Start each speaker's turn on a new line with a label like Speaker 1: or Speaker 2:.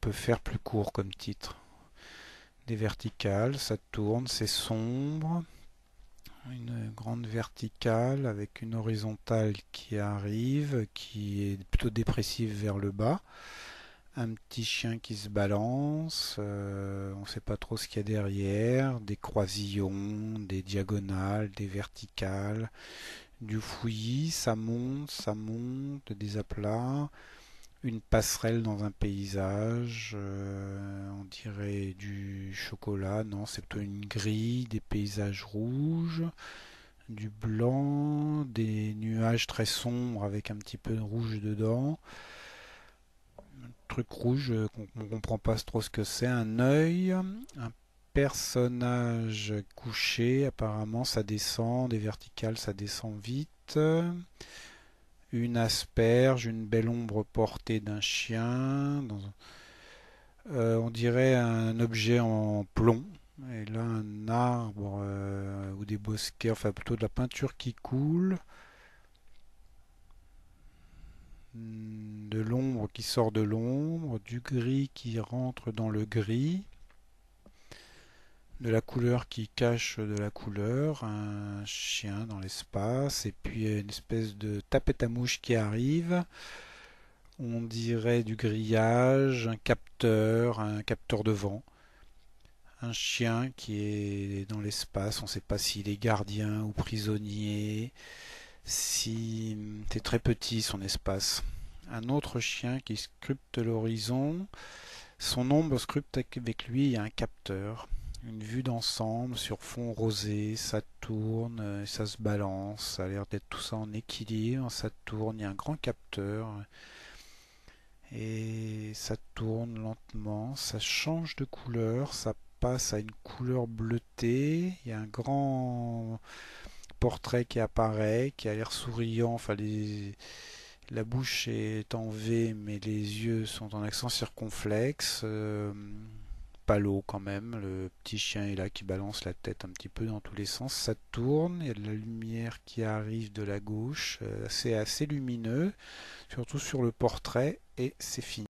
Speaker 1: peut faire plus court comme titre. Des verticales, ça tourne, c'est sombre. Une grande verticale avec une horizontale qui arrive, qui est plutôt dépressive vers le bas. Un petit chien qui se balance, euh, on ne sait pas trop ce qu'il y a derrière, des croisillons, des diagonales, des verticales, du fouillis, ça monte, ça monte, des aplats une passerelle dans un paysage, euh, on dirait du chocolat, non, c'est plutôt une grille, des paysages rouges, du blanc, des nuages très sombres avec un petit peu de rouge dedans. Un truc rouge euh, qu'on ne comprend pas trop ce que c'est, un œil, un personnage couché, apparemment ça descend, des verticales ça descend vite une asperge, une belle ombre portée d'un chien, euh, on dirait un objet en plomb, et là un arbre euh, ou des bosquets, enfin plutôt de la peinture qui coule, de l'ombre qui sort de l'ombre, du gris qui rentre dans le gris de la couleur qui cache de la couleur, un chien dans l'espace, et puis une espèce de tapette à mouche qui arrive. On dirait du grillage, un capteur, un capteur de vent, un chien qui est dans l'espace, on ne sait pas s'il est gardien ou prisonnier, si c'est très petit son espace. Un autre chien qui scrupte l'horizon, son ombre scrupte avec lui un capteur. Une vue d'ensemble sur fond rosé, ça tourne, ça se balance, ça a l'air d'être tout ça en équilibre, ça tourne, il y a un grand capteur et ça tourne lentement, ça change de couleur, ça passe à une couleur bleutée, il y a un grand portrait qui apparaît, qui a l'air souriant, enfin la bouche est en V mais les yeux sont en accent circonflexe. Euh, l'eau quand même. Le petit chien est là qui balance la tête un petit peu dans tous les sens. Ça tourne, il y a de la lumière qui arrive de la gauche. Euh, c'est assez lumineux, surtout sur le portrait. Et c'est fini.